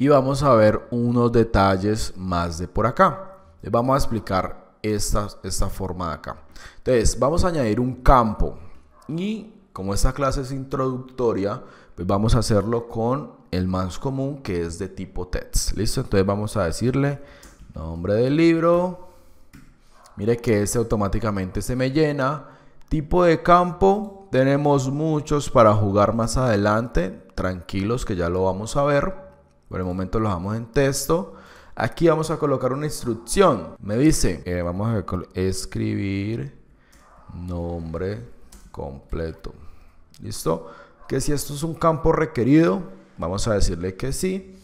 y vamos a ver unos detalles más de por acá. Les vamos a explicar esta, esta forma de acá. Entonces, vamos a añadir un campo y como esta clase es introductoria, pues vamos a hacerlo con el más común que es de tipo text. E ¿Listo? Entonces vamos a decirle nombre del libro. Mire que este automáticamente se me llena. Tipo de campo. Tenemos muchos para jugar más adelante. Tranquilos que ya lo vamos a ver. Por el momento lo vamos en texto. Aquí vamos a colocar una instrucción. Me dice, eh, vamos a escribir nombre completo. ¿Listo? Que si esto es un campo requerido, vamos a decirle que sí.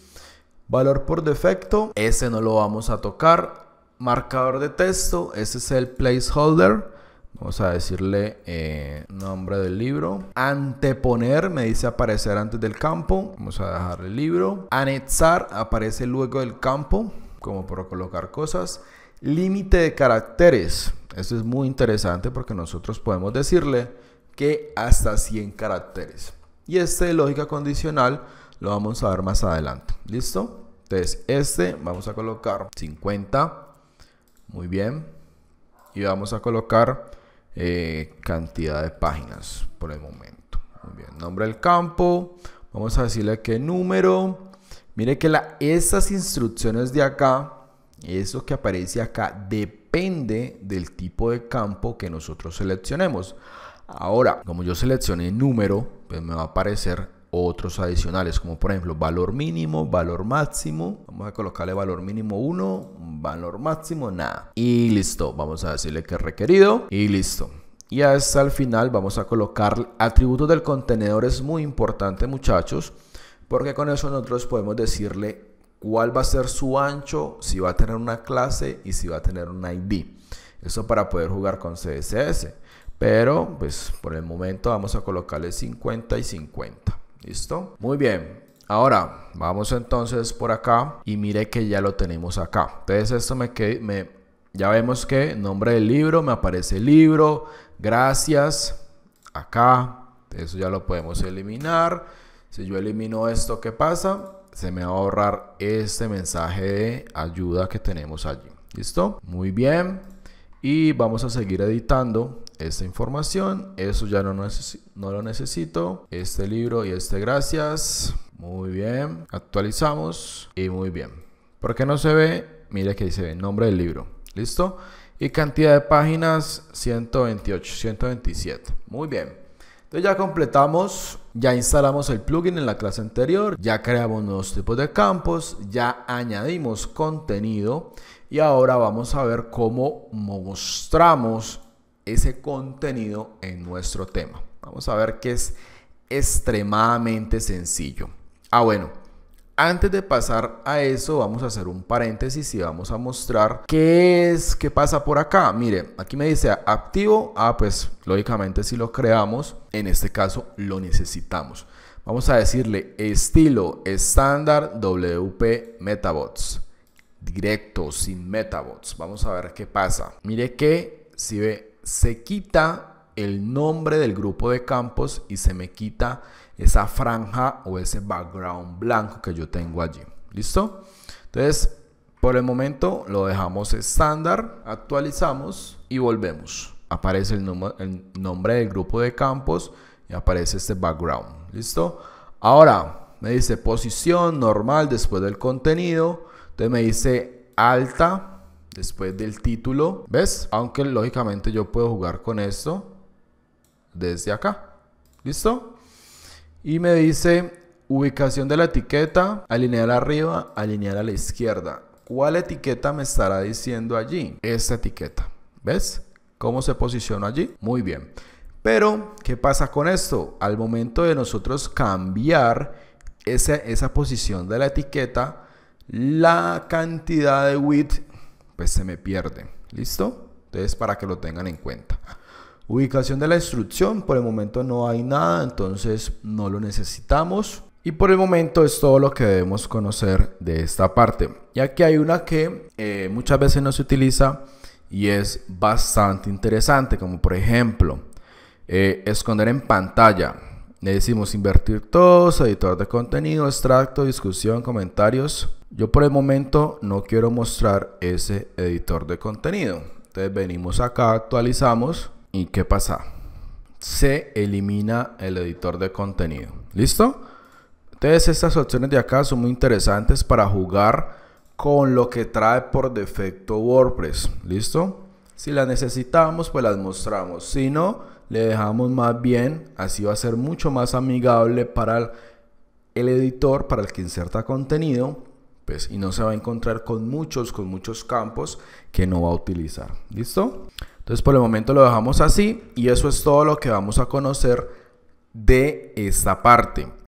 Valor por defecto, ese no lo vamos a tocar. Marcador de texto, ese es el placeholder. Vamos a decirle eh, nombre del libro. Anteponer me dice aparecer antes del campo. Vamos a dejar el libro. Anexar aparece luego del campo, como por colocar cosas. Límite de caracteres. Esto es muy interesante porque nosotros podemos decirle que hasta 100 caracteres. Y este de lógica condicional lo vamos a ver más adelante. ¿Listo? Entonces, este vamos a colocar 50. Muy bien. Y vamos a colocar eh, cantidad de páginas por el momento. bien, nombre del campo, vamos a decirle que número. Mire que la, esas instrucciones de acá, eso que aparece acá, depende del tipo de campo que nosotros seleccionemos. Ahora, como yo seleccioné número, pues me va a aparecer otros adicionales, como por ejemplo valor mínimo, valor máximo. Vamos a colocarle valor mínimo 1, valor máximo nada. Y listo, vamos a decirle que es requerido y listo. Y hasta el final vamos a colocar atributos del contenedor, es muy importante muchachos, porque con eso nosotros podemos decirle cuál va a ser su ancho, si va a tener una clase y si va a tener un ID. Eso para poder jugar con CSS. Pero pues por el momento vamos a colocarle 50 y 50. ¿Listo? Muy bien. Ahora, vamos entonces por acá y mire que ya lo tenemos acá. Entonces esto me, me ya vemos que nombre del libro, me aparece el libro, gracias, acá. Eso ya lo podemos eliminar. Si yo elimino esto, ¿qué pasa? Se me va a ahorrar este mensaje de ayuda que tenemos allí. ¿Listo? Muy bien. Y vamos a seguir editando esta información. Eso ya no, no lo necesito. Este libro y este gracias. Muy bien. Actualizamos. Y muy bien. ¿Por qué no se ve? Mira que dice nombre del libro. ¿Listo? Y cantidad de páginas 128, 127. Muy bien. Entonces ya completamos, ya instalamos el plugin en la clase anterior, ya creamos nuevos tipos de campos, ya añadimos contenido y ahora vamos a ver cómo mostramos ese contenido en nuestro tema. Vamos a ver que es extremadamente sencillo. Ah, bueno, antes de pasar a eso, vamos a hacer un paréntesis y vamos a mostrar qué es, qué pasa por acá. Mire, aquí me dice activo. Ah, pues lógicamente si lo creamos, en este caso lo necesitamos. Vamos a decirle estilo estándar WP Metabots. Directo, sin Metabots. Vamos a ver qué pasa. Mire que si ve se quita el nombre del grupo de campos y se me quita esa franja o ese background blanco que yo tengo allí. ¿Listo? Entonces, por el momento lo dejamos estándar, actualizamos y volvemos. Aparece el, nombre del grupo de campos y aparece este background. ¿Listo? Ahora me dice posición normal después del contenido. Entonces me dice alta, después del título. ¿Ves? Aunque lógicamente yo puedo jugar con esto desde acá. ¿Listo? Y me dice ubicación de la etiqueta, alinear arriba, alinear a la izquierda. ¿Cuál etiqueta me estará diciendo allí? Esta etiqueta. ¿Ves? ¿Cómo se posiciona allí? Muy bien. Pero, ¿qué pasa con esto? Al momento de nosotros cambiar esa, esa posición de la etiqueta, la cantidad de width pues se me pierde, ¿Listo? Entonces para que lo tengan en cuenta. Ubicación de la instrucción, por el momento no hay nada, entonces no lo necesitamos. Y por el momento es todo lo que debemos conocer de esta parte. Ya que hay una que eh, muchas veces no se utiliza y es bastante interesante, como por ejemplo eh, esconder en pantalla decimos invertir todos, editor de contenido, extracto, discusión, comentarios. Yo por el momento no quiero mostrar ese editor de contenido. Entonces venimos acá, actualizamos y ¿qué pasa? Se elimina el editor de contenido. ¿Listo? Entonces estas opciones de acá son muy interesantes para jugar con lo que trae por defecto WordPress. ¿Listo? Si las necesitamos, pues las mostramos. Si no, le dejamos más bien. Así va a ser mucho más amigable para el, editor, para el que inserta contenido. Pues, y no se va a encontrar con muchos, con muchos campos que no va a utilizar. ¿Listo? Entonces por el momento lo dejamos así y eso es todo lo que vamos a conocer de esta parte.